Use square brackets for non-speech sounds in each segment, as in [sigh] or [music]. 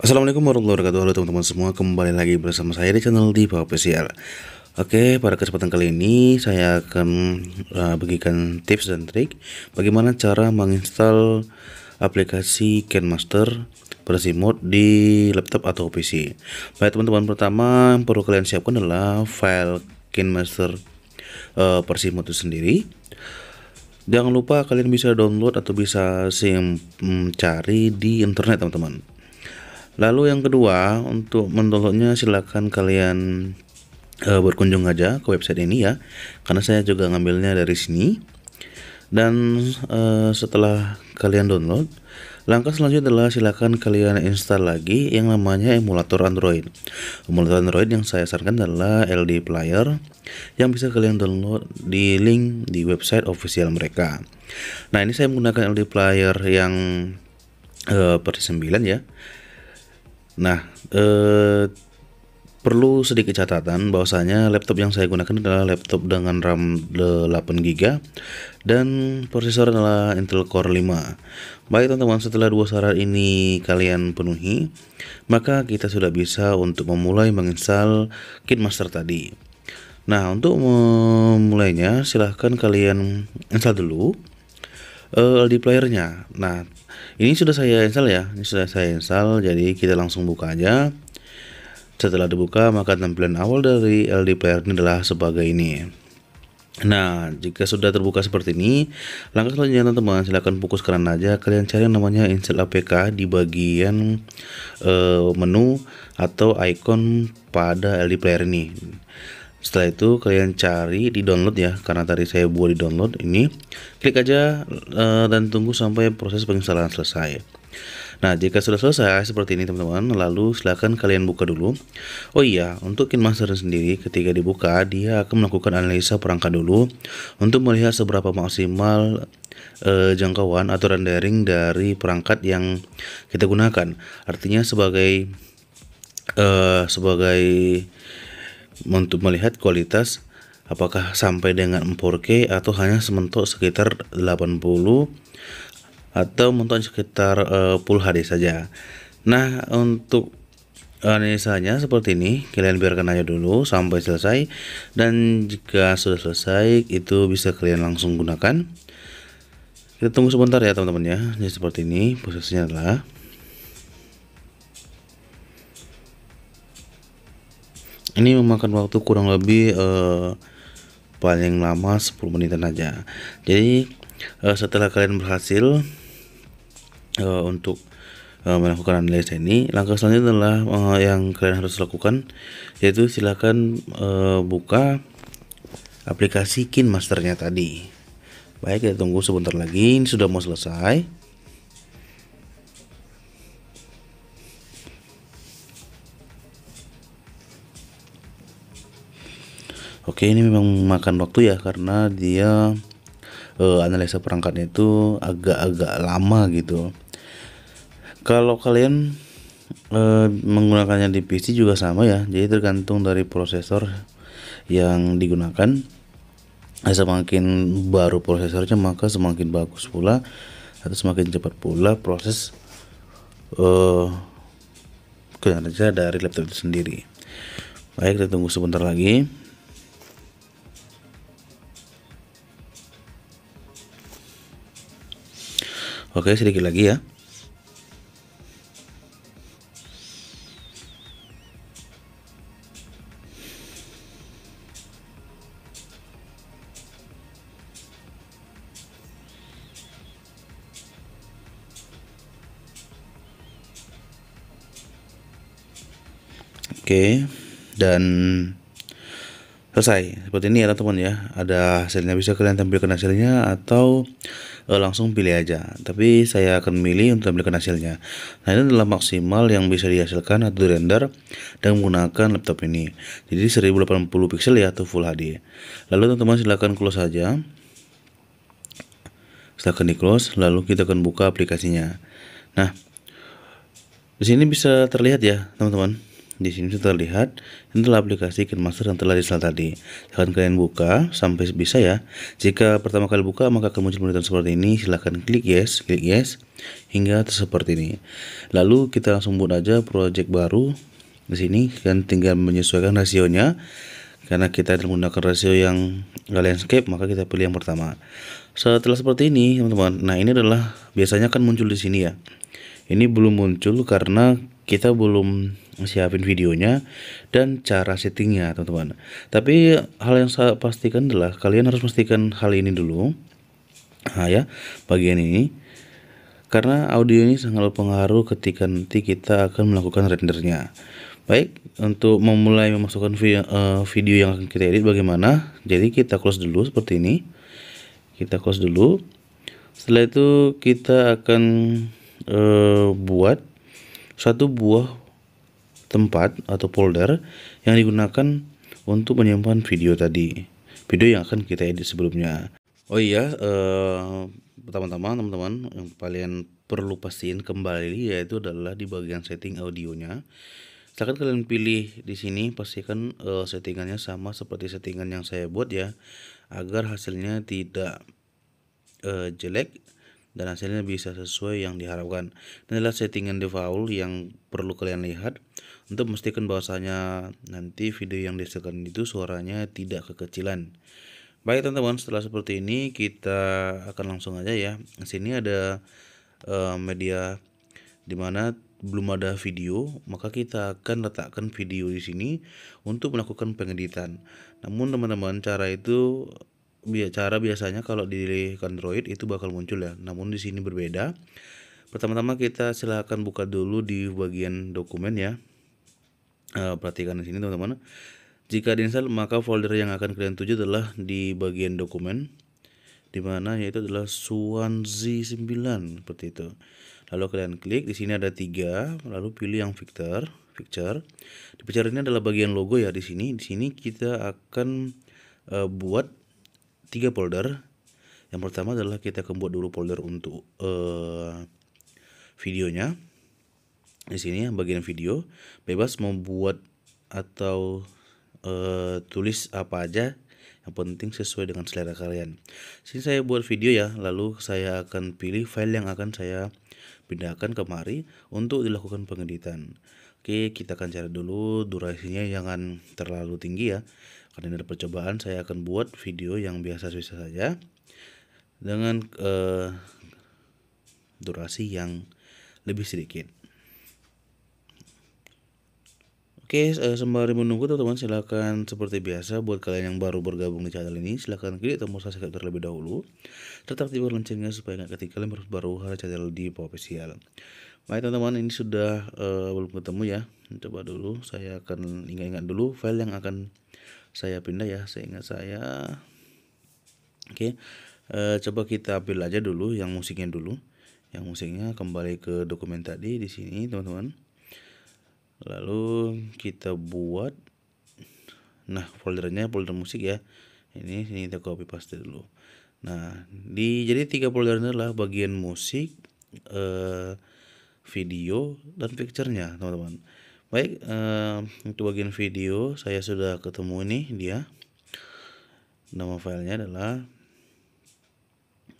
Assalamualaikum warahmatullahi wabarakatuh Halo teman-teman semua kembali lagi bersama saya di channel Diva Official Oke pada kesempatan kali ini saya akan uh, bagikan tips dan trik Bagaimana cara menginstal aplikasi Canmaster versi mode di laptop atau PC Baik teman-teman pertama yang perlu kalian siapkan adalah file Canmaster uh, eh, versi mode itu sendiri Jangan lupa kalian bisa download atau bisa sim mm, cari di internet teman-teman Lalu yang kedua, untuk mendownloadnya silahkan kalian e, berkunjung aja ke website ini ya, karena saya juga ngambilnya dari sini. Dan e, setelah kalian download, langkah selanjutnya adalah silahkan kalian install lagi yang namanya emulator Android. Emulator Android yang saya sarankan adalah LD Player yang bisa kalian download di link di website official mereka. Nah ini saya menggunakan LD Player yang e, versi 9 ya Nah, eh, perlu sedikit catatan bahwasanya laptop yang saya gunakan adalah laptop dengan RAM 8GB dan prosesor adalah Intel Core 5. Baik teman-teman, setelah dua syarat ini kalian penuhi, maka kita sudah bisa untuk memulai menginstal kit master tadi. Nah, untuk memulainya silahkan kalian install dulu uh, LD playernya. Nah, ini sudah saya install ya ini sudah saya install jadi kita langsung buka aja setelah dibuka maka tampilan awal dari LDPR ini adalah sebagai ini Nah, jika sudah terbuka seperti ini, langkah selanjutnya teman-teman silahkan fokus ke aja. Kalian cari yang namanya install APK di bagian uh, menu atau icon pada LD Player ini setelah itu kalian cari di download ya karena tadi saya buat di download ini klik aja e, dan tunggu sampai proses penginstalan selesai Nah, jika sudah selesai seperti ini teman-teman, lalu silahkan kalian buka dulu. Oh iya, untuk KinMaster sendiri ketika dibuka, dia akan melakukan analisa perangkat dulu untuk melihat seberapa maksimal e, jangkauan atau rendering dari perangkat yang kita gunakan. Artinya sebagai eh, sebagai untuk melihat kualitas apakah sampai dengan 4K atau hanya sementok sekitar 80 atau mentok sekitar uh, full HD saja. Nah, untuk analisanya seperti ini, kalian biarkan aja dulu sampai selesai dan jika sudah selesai itu bisa kalian langsung gunakan. Kita tunggu sebentar ya teman-teman ya. Jadi seperti ini, prosesnya adalah ini memakan waktu kurang lebih uh, paling lama 10 menitan aja jadi uh, setelah kalian berhasil uh, untuk uh, melakukan analisa ini langkah selanjutnya adalah uh, yang kalian harus lakukan yaitu silakan uh, buka aplikasi KinMasternya tadi baik kita tunggu sebentar lagi ini sudah mau selesai Oke, ini memang makan waktu ya karena dia uh, analisa perangkatnya itu agak-agak lama gitu. Kalau kalian uh, menggunakannya di PC juga sama ya. Jadi tergantung dari prosesor yang digunakan. Nah, semakin baru prosesornya maka semakin bagus pula atau semakin cepat pula proses uh, kerja dari laptop itu sendiri. Baik, kita tunggu sebentar lagi. Oke, sedikit lagi ya. Oke, dan selesai. Seperti ini ya teman-teman ya. Ada hasilnya bisa kalian tampilkan hasilnya atau Eh, langsung pilih aja tapi saya akan milih untuk memberikan hasilnya nah ini adalah maksimal yang bisa dihasilkan atau render dan menggunakan laptop ini jadi 1080 pixel ya atau full HD lalu teman-teman silahkan close saja silahkan di close lalu kita akan buka aplikasinya nah di sini bisa terlihat ya teman-teman di sini terlihat ini adalah aplikasi Master yang telah diinstal tadi. Silahkan kalian buka sampai bisa ya. Jika pertama kali buka maka akan muncul menu seperti ini. Silahkan klik yes, klik yes hingga seperti ini. Lalu kita langsung buat aja project baru. Di sini dan tinggal menyesuaikan rasionya karena kita menggunakan rasio yang landscape maka kita pilih yang pertama setelah seperti ini teman-teman nah ini adalah biasanya kan muncul di sini ya ini belum muncul karena kita belum siapin videonya dan cara settingnya teman-teman tapi hal yang saya pastikan adalah kalian harus pastikan hal ini dulu nah ya bagian ini karena audio ini sangat berpengaruh ketika nanti kita akan melakukan rendernya baik untuk memulai memasukkan video, eh, video yang akan kita edit bagaimana jadi kita close dulu seperti ini kita close dulu setelah itu kita akan e, buat satu buah tempat atau folder yang digunakan untuk menyimpan video tadi video yang akan kita edit sebelumnya oh iya eh, pertama-tama teman-teman yang kalian perlu pastiin kembali yaitu adalah di bagian setting audionya silahkan kalian pilih di sini pastikan uh, settingannya sama seperti settingan yang saya buat ya agar hasilnya tidak uh, jelek dan hasilnya bisa sesuai yang diharapkan. Inilah settingan default yang perlu kalian lihat untuk memastikan bahwasanya nanti video yang dihasilkan itu suaranya tidak kekecilan. Baik teman-teman, setelah seperti ini kita akan langsung aja ya. Di sini ada uh, media dimana belum ada video, maka kita akan letakkan video di sini untuk melakukan pengeditan. Namun teman-teman, cara itu Iya, cara biasanya kalau di Android itu bakal muncul ya. Namun di sini berbeda. Pertama-tama kita silahkan buka dulu di bagian dokumen ya. Eh, perhatikan di sini teman-teman. Jika diinstal maka folder yang akan kalian tuju adalah di bagian dokumen Di mana yaitu adalah Swansea 9 seperti itu. Lalu kalian klik di sini ada tiga, lalu pilih yang Victor, picture. Di picture ini adalah bagian logo ya di sini. Di sini kita akan uh, buat tiga folder. Yang pertama adalah kita akan buat dulu folder untuk uh, videonya. Di sini bagian video bebas membuat atau uh, tulis apa aja yang penting sesuai dengan selera kalian. Sini saya buat video ya, lalu saya akan pilih file yang akan saya pindahkan kemari untuk dilakukan pengeditan. Oke, kita akan cari dulu durasinya jangan terlalu tinggi ya. Karena ini ada percobaan saya akan buat video yang biasa-biasa saja dengan eh, durasi yang lebih sedikit. Oke, eh, sembari menunggu teman-teman silahkan seperti biasa buat kalian yang baru bergabung di channel ini silahkan klik tombol subscribe terlebih dahulu. Tetap aktifkan loncengnya supaya nggak ketinggalan baru hal channel di official. Baik teman-teman ini sudah uh, belum ketemu ya. Coba dulu saya akan ingat-ingat dulu file yang akan saya pindah ya. Saya ingat saya. Oke, uh, coba kita ambil aja dulu yang musiknya dulu. Yang musiknya kembali ke dokumen tadi di sini teman-teman lalu kita buat nah foldernya folder musik ya ini ini kita copy paste dulu nah di jadi tiga folder ini adalah bagian musik eh, video dan picturenya teman-teman baik eh, untuk bagian video saya sudah ketemu ini dia nama filenya adalah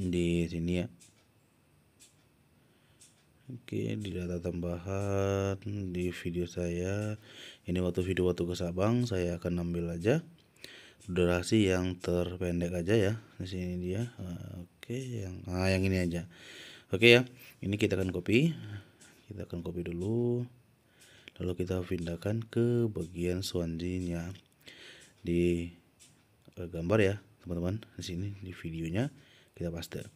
di sini ya Oke di data tambahan di video saya ini waktu video waktu ke Sabang saya akan ambil aja durasi yang terpendek aja ya di sini dia oke yang ah yang ini aja oke ya ini kita akan copy kita akan copy dulu lalu kita pindahkan ke bagian suandinya di gambar ya teman-teman di sini di videonya kita paste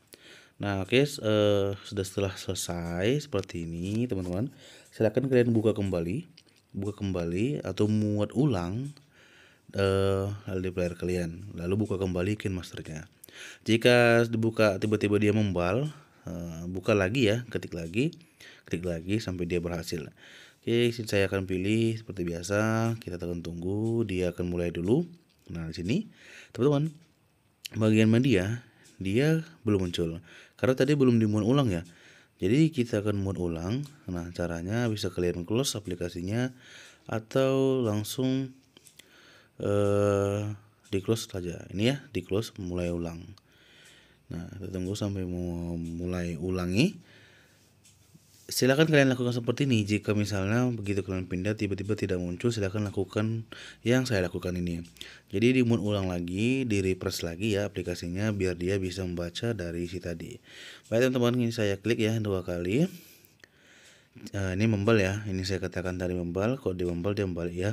Nah, oke, okay, uh, eh, sudah setelah selesai seperti ini, teman-teman. Silahkan kalian buka kembali, buka kembali atau muat ulang uh, eh, LD player kalian. Lalu buka kembali Kin Masternya. Jika dibuka tiba-tiba dia membal, uh, buka lagi ya, ketik lagi, ketik lagi sampai dia berhasil. Oke, okay, saya akan pilih seperti biasa. Kita akan tunggu dia akan mulai dulu. Nah, di sini, teman-teman, bagian media dia belum muncul karena tadi belum dimuat ulang ya jadi kita akan muat ulang nah caranya bisa kalian close aplikasinya atau langsung uh, eh, di close saja ini ya di close mulai ulang nah kita tunggu sampai mau mulai ulangi silakan kalian lakukan seperti ini jika misalnya begitu kalian pindah tiba-tiba tidak muncul silakan lakukan yang saya lakukan ini jadi dimun ulang lagi di refresh lagi ya aplikasinya biar dia bisa membaca dari si tadi baik teman-teman ini saya klik ya dua kali uh, ini membal ya ini saya katakan tadi membal kok kode membal dia membalik ya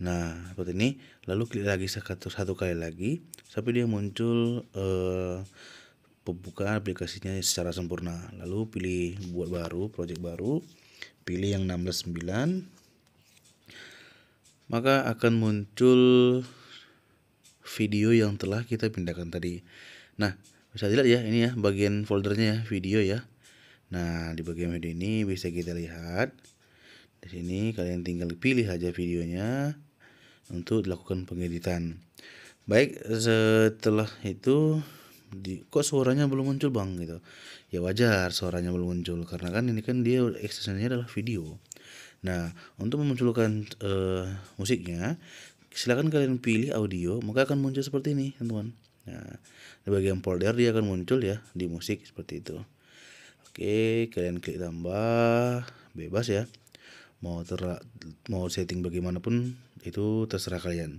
nah seperti ini lalu klik lagi satu, kali lagi sampai dia muncul uh, pembuka aplikasinya secara sempurna lalu pilih buat baru project baru pilih yang 169 maka akan muncul video yang telah kita pindahkan tadi nah bisa dilihat ya ini ya bagian foldernya ya video ya nah di bagian video ini bisa kita lihat di sini kalian tinggal pilih aja videonya untuk dilakukan pengeditan baik setelah itu di kok suaranya belum muncul bang gitu ya wajar suaranya belum muncul karena kan ini kan dia ekstensinya adalah video nah untuk memunculkan uh, musiknya silakan kalian pilih audio maka akan muncul seperti ini teman-teman nah di bagian folder dia akan muncul ya di musik seperti itu oke kalian klik tambah bebas ya mau ter mau setting bagaimanapun itu terserah kalian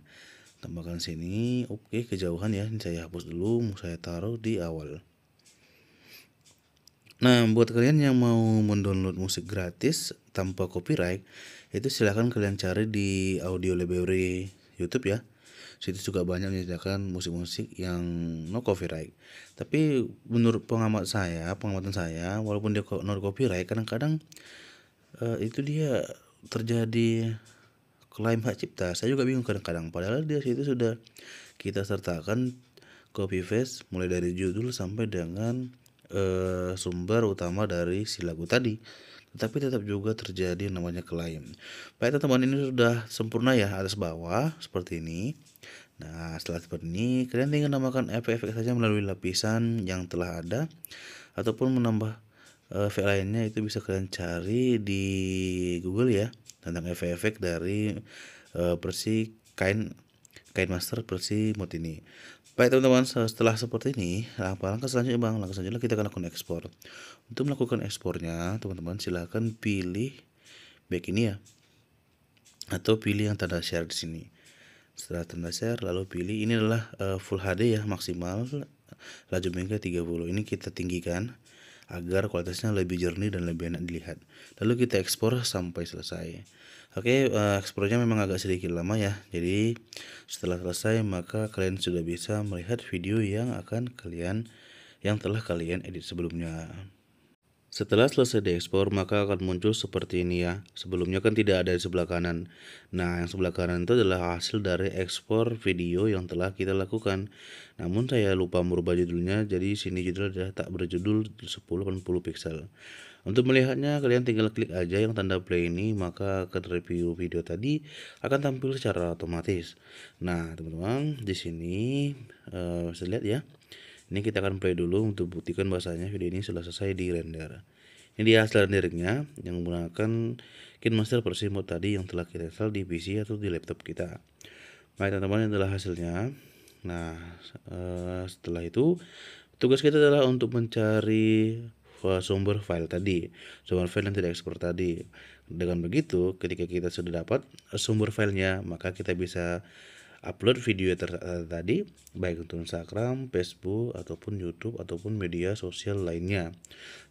tambahkan sini oke kejauhan ya ini saya hapus dulu saya taruh di awal nah buat kalian yang mau mendownload musik gratis tanpa copyright itu silahkan kalian cari di audio library YouTube ya situ juga banyak menyediakan musik-musik yang no copyright tapi menurut pengamat saya pengamatan saya walaupun dia no copyright kadang-kadang uh, itu dia terjadi klaim hak cipta saya juga bingung kadang-kadang padahal di situ sudah kita sertakan copy paste mulai dari judul sampai dengan e, sumber utama dari si lagu tadi tetapi tetap juga terjadi namanya klaim baik teman-teman ini sudah sempurna ya atas bawah seperti ini nah setelah seperti ini kalian tinggal namakan efek-efek saja melalui lapisan yang telah ada ataupun menambah eh, efek lainnya itu bisa kalian cari di Google ya tentang efek-efek dari uh, eh, bersih kain kain master bersih mod ini Baik teman-teman, setelah seperti ini, langkah-langkah selanjutnya bang, langkah selanjutnya kita akan lakukan ekspor. Untuk melakukan ekspornya, teman-teman silahkan pilih back ini ya, atau pilih yang tanda share di sini. Setelah tanda share, lalu pilih ini adalah uh, full HD ya maksimal laju bengkel 30. Ini kita tinggikan agar kualitasnya lebih jernih dan lebih enak dilihat. Lalu kita ekspor sampai selesai. Oke, eh, ekspornya memang agak sedikit lama ya. Jadi setelah selesai maka kalian sudah bisa melihat video yang akan kalian yang telah kalian edit sebelumnya. Setelah selesai diekspor, maka akan muncul seperti ini ya. Sebelumnya kan tidak ada di sebelah kanan. Nah, yang sebelah kanan itu adalah hasil dari ekspor video yang telah kita lakukan. Namun saya lupa merubah judulnya, jadi sini judul adalah tak berjudul 1080 pixel. Untuk melihatnya, kalian tinggal klik aja yang tanda play ini, maka akan review video tadi akan tampil secara otomatis. Nah, teman-teman, di sini uh, bisa lihat ya. Ini kita akan play dulu untuk buktikan bahasanya video ini sudah selesai di render. Ini dia hasil renderingnya yang menggunakan KineMaster versi mod tadi yang telah kita install di PC atau di laptop kita. Baik teman-teman ini adalah hasilnya. Nah eh, setelah itu tugas kita adalah untuk mencari sumber file tadi, sumber file yang tidak ekspor tadi. Dengan begitu, ketika kita sudah dapat sumber filenya, maka kita bisa upload video eh, tadi baik untuk Instagram, Facebook ataupun YouTube ataupun media sosial lainnya.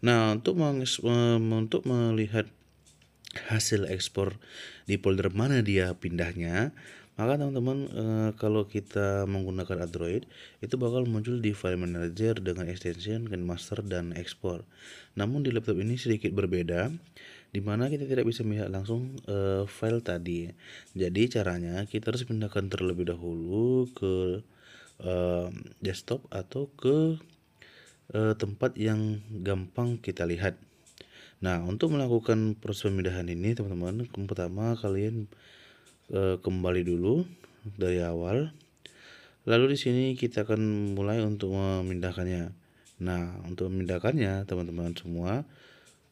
Nah, untuk untuk melihat hasil ekspor di folder mana dia pindahnya, maka teman-teman e, kalau kita menggunakan Android itu bakal muncul di file manager dengan extension master dan ekspor. Namun di laptop ini sedikit berbeda dimana kita tidak bisa melihat langsung uh, file tadi jadi caranya kita harus pindahkan terlebih dahulu ke uh, desktop atau ke uh, tempat yang gampang kita lihat nah untuk melakukan proses pemindahan ini teman-teman pertama kalian uh, kembali dulu dari awal lalu di sini kita akan mulai untuk memindahkannya nah untuk memindahkannya teman-teman semua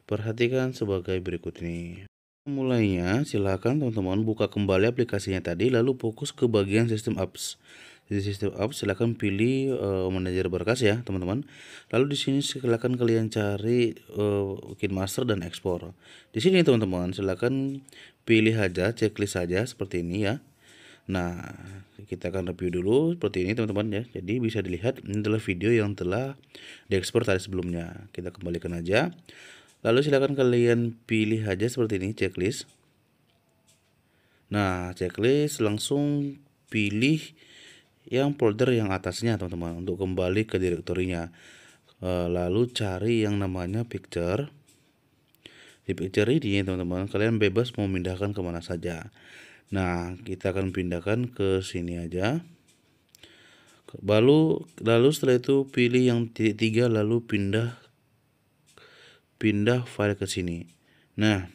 Perhatikan sebagai berikut ini. Mulainya, silakan teman-teman buka kembali aplikasinya tadi lalu fokus ke bagian sistem apps. Di sistem apps silakan pilih uh, manajer berkas ya, teman-teman. Lalu di sini silakan kalian cari uh, eh, kin master dan ekspor. Di sini teman-teman silakan pilih aja checklist saja seperti ini ya. Nah, kita akan review dulu seperti ini teman-teman ya. Jadi bisa dilihat ini adalah video yang telah diekspor tadi sebelumnya. Kita kembalikan aja. Lalu silakan kalian pilih aja seperti ini checklist. Nah, checklist langsung pilih yang folder yang atasnya teman-teman untuk kembali ke direktorinya. E, lalu cari yang namanya picture. Di picture ini teman-teman kalian bebas mau pindahkan kemana saja. Nah, kita akan pindahkan ke sini aja. Lalu, lalu setelah itu pilih yang titik tiga lalu pindah pindah file ke sini. Nah,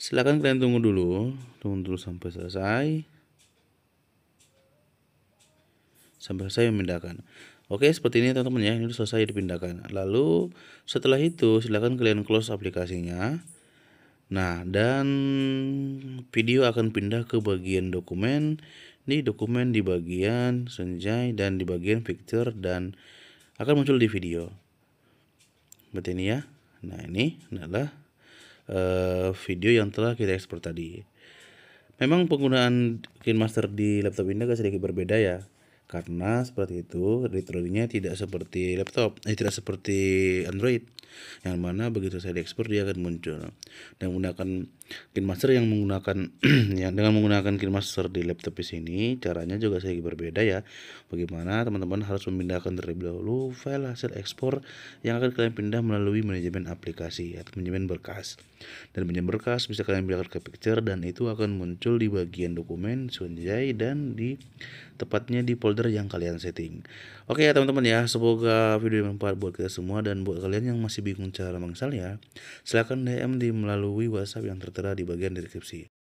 silakan kalian tunggu dulu, tunggu dulu sampai selesai. Sampai selesai memindahkan. Oke, seperti ini teman-teman ya, ini sudah selesai dipindahkan. Lalu setelah itu silakan kalian close aplikasinya. Nah, dan video akan pindah ke bagian dokumen. Ini dokumen di bagian Senjai dan di bagian picture dan akan muncul di video berarti ini ya nah ini adalah uh, video yang telah kita ekspor tadi memang penggunaan kinemaster di laptop ini agak sedikit berbeda ya karena seperti itu readthrough tidak seperti laptop, eh, tidak seperti Android yang mana begitu saya diekspor dia akan muncul dan menggunakan Clean Master yang menggunakan [clears throat] yang dengan menggunakan Clean Master di laptop di sini caranya juga saya berbeda ya bagaimana teman-teman harus memindahkan terlebih dahulu file hasil ekspor yang akan kalian pindah melalui manajemen aplikasi atau manajemen berkas dan manajemen berkas bisa kalian pindahkan ke picture dan itu akan muncul di bagian dokumen Sunjai dan di tepatnya di folder folder yang kalian setting. Oke ya teman-teman ya, semoga video ini bermanfaat buat kita semua dan buat kalian yang masih bingung cara ya, silahkan DM di melalui WhatsApp yang tertera di bagian deskripsi.